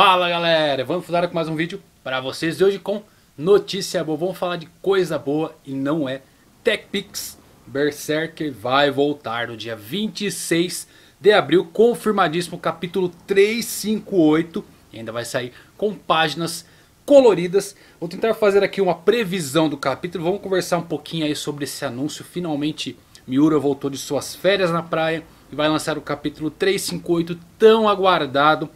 Fala galera, vamos falar com mais um vídeo para vocês de hoje com notícia boa. Vamos falar de coisa boa e não é TechPix. Berserker vai voltar no dia 26 de abril, confirmadíssimo, capítulo 358. E ainda vai sair com páginas coloridas. Vou tentar fazer aqui uma previsão do capítulo. Vamos conversar um pouquinho aí sobre esse anúncio. Finalmente Miura voltou de suas férias na praia e vai lançar o capítulo 358 tão aguardado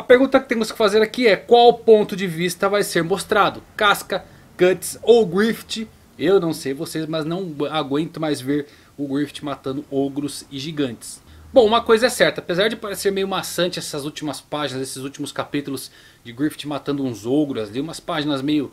a pergunta que temos que fazer aqui é qual ponto de vista vai ser mostrado? Casca, Guts ou Grift? Eu não sei vocês, mas não aguento mais ver o Grift matando ogros e gigantes. Bom, uma coisa é certa, apesar de parecer meio maçante essas últimas páginas, esses últimos capítulos de Griffith matando uns ogros ali, umas páginas meio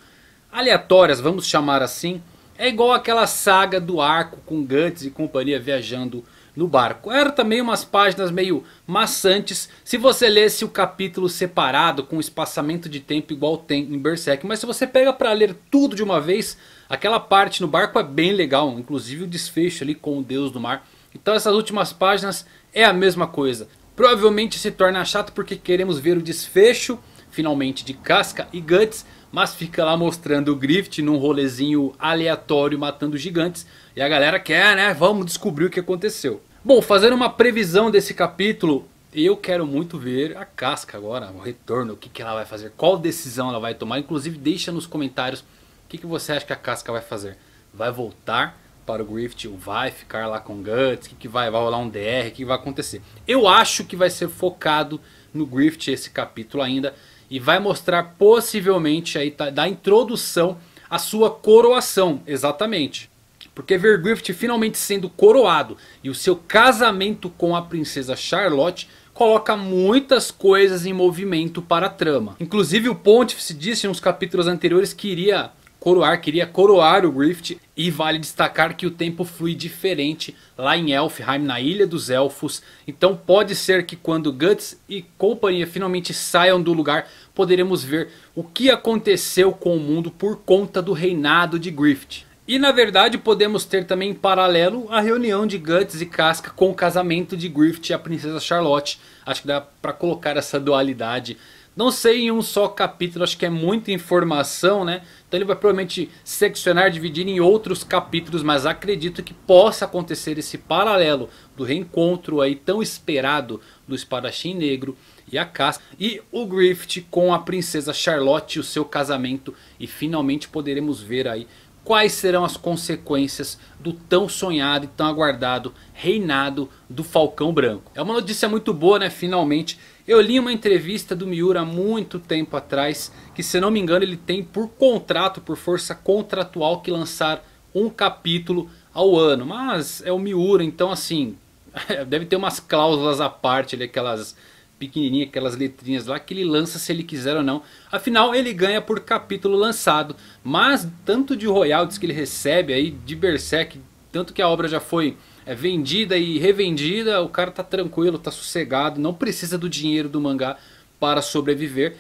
aleatórias, vamos chamar assim, é igual aquela saga do arco com Guts e companhia viajando no barco. Era também umas páginas meio maçantes se você lesse o capítulo separado com espaçamento de tempo igual tem em Berserk. Mas se você pega para ler tudo de uma vez, aquela parte no barco é bem legal. Inclusive o desfecho ali com o deus do mar. Então essas últimas páginas é a mesma coisa. Provavelmente se torna chato porque queremos ver o desfecho finalmente de Casca e Guts. Mas fica lá mostrando o Griffith num rolezinho aleatório matando gigantes. E a galera quer né, vamos descobrir o que aconteceu. Bom, fazendo uma previsão desse capítulo, eu quero muito ver a Casca agora, o retorno, o que, que ela vai fazer, qual decisão ela vai tomar. Inclusive deixa nos comentários o que, que você acha que a Casca vai fazer. Vai voltar para o Griffith ou vai ficar lá com o Guts? O que, que vai, vai rolar um DR? O que, vai acontecer? Eu acho que vai ser focado no Griffith esse capítulo ainda. E vai mostrar possivelmente aí tá, da introdução a sua coroação, exatamente. Porque Ver Griffith finalmente sendo coroado e o seu casamento com a princesa Charlotte coloca muitas coisas em movimento para a trama. Inclusive o se disse em uns capítulos anteriores que iria coroar, queria coroar o Griffith e vale destacar que o tempo flui diferente lá em Elfheim, na Ilha dos Elfos. Então pode ser que quando Guts e companhia finalmente saiam do lugar, poderemos ver o que aconteceu com o mundo por conta do reinado de Griffith. E na verdade podemos ter também em paralelo a reunião de Guts e Casca com o casamento de Griffith e a princesa Charlotte. Acho que dá pra colocar essa dualidade. Não sei em um só capítulo, acho que é muita informação, né? Então ele vai provavelmente seccionar, dividir em outros capítulos, mas acredito que possa acontecer esse paralelo do reencontro aí tão esperado do espadachim negro e a Casca e o Griffith com a princesa Charlotte e o seu casamento e finalmente poderemos ver aí quais serão as consequências do tão sonhado e tão aguardado reinado do Falcão Branco. É uma notícia muito boa, né? Finalmente. Eu li uma entrevista do Miura há muito tempo atrás, que se não me engano ele tem por contrato, por força contratual, que lançar um capítulo ao ano. Mas é o Miura, então assim, deve ter umas cláusulas à parte, ali, aquelas pequenininha, aquelas letrinhas lá que ele lança se ele quiser ou não. Afinal, ele ganha por capítulo lançado. Mas tanto de royalties que ele recebe aí de Berserk, tanto que a obra já foi é, vendida e revendida, o cara tá tranquilo, tá sossegado, não precisa do dinheiro do mangá para sobreviver.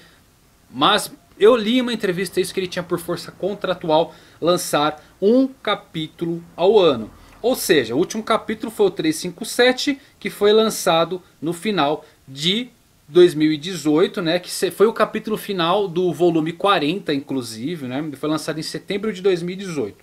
Mas eu li em uma entrevista é isso que ele tinha por força contratual lançar um capítulo ao ano. Ou seja, o último capítulo foi o 357 que foi lançado no final de 2018, né, que foi o capítulo final do volume 40, inclusive, né, foi lançado em setembro de 2018.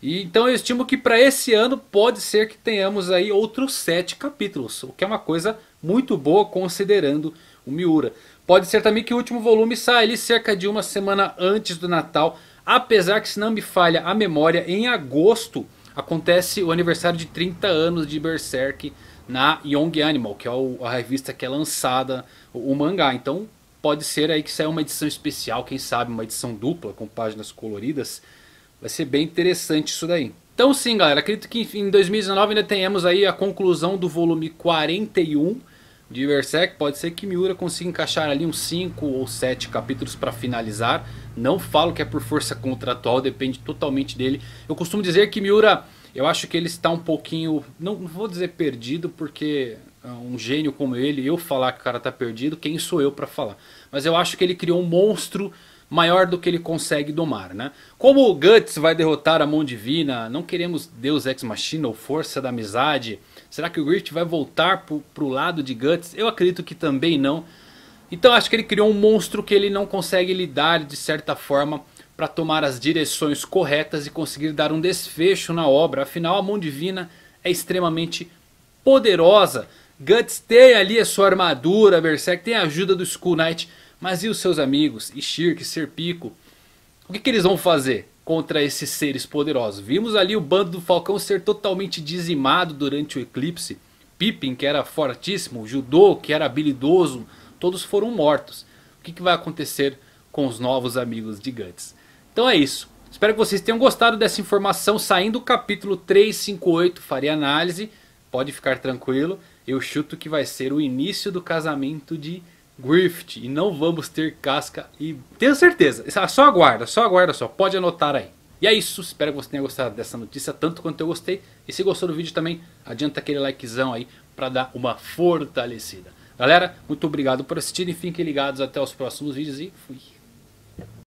E, então eu estimo que para esse ano pode ser que tenhamos aí outros sete capítulos, o que é uma coisa muito boa considerando o Miura. Pode ser também que o último volume saia ali cerca de uma semana antes do Natal, apesar que se não me falha a memória, em agosto acontece o aniversário de 30 anos de Berserk na Young Animal, que é a revista que é lançada o, mangá. Então pode ser aí que saia uma edição especial, quem sabe uma edição dupla com páginas coloridas. Vai ser bem interessante isso daí. Então sim, galera, acredito que em 2019 ainda tenhamos aí a conclusão do volume 41 de Berserk, pode ser que Miura consiga encaixar ali uns 5 ou 7 capítulos para finalizar. Não falo que é por força contratual, depende totalmente dele. Eu costumo dizer que Miura, eu acho que ele está um pouquinho, não, não vou dizer perdido, porque é um gênio como ele, eu falar que o cara está perdido, quem sou eu para falar? Mas eu acho que ele criou um monstro maior do que ele consegue domar, né? Como o Guts vai derrotar a Mão Divina, não queremos Deus Ex Machina ou Força da Amizade... Será que o Griffith vai voltar pro lado de Guts? Eu acredito que também não. Então acho que ele criou um monstro que ele não consegue lidar de certa forma para tomar as direções corretas e conseguir dar um desfecho na obra. Afinal a mão divina é extremamente poderosa. Guts tem ali a sua armadura, Berserk tem a ajuda do Skull Knight. Mas e os seus amigos? Shirk, Serpico? O que, que eles vão fazer? contra esses seres poderosos. Vimos ali o bando do Falcão ser totalmente dizimado durante o eclipse. Pippin, que era fortíssimo, Judô, que era habilidoso, todos foram mortos. O que, que vai acontecer com os novos amigos de Guts? Então é isso. Espero que vocês tenham gostado dessa informação. Saindo do capítulo 358, farei análise. Pode ficar tranquilo. Eu chuto que vai ser o início do casamento de Grift e não vamos ter casca e tenho certeza, só aguarda, só aguarda só, pode anotar aí. E é isso, espero que você tenha gostado dessa notícia tanto quanto eu gostei. E se gostou do vídeo também, adianta aquele likezão aí para dar uma fortalecida. Galera, muito obrigado por assistir e fiquem ligados até os próximos vídeos e fui.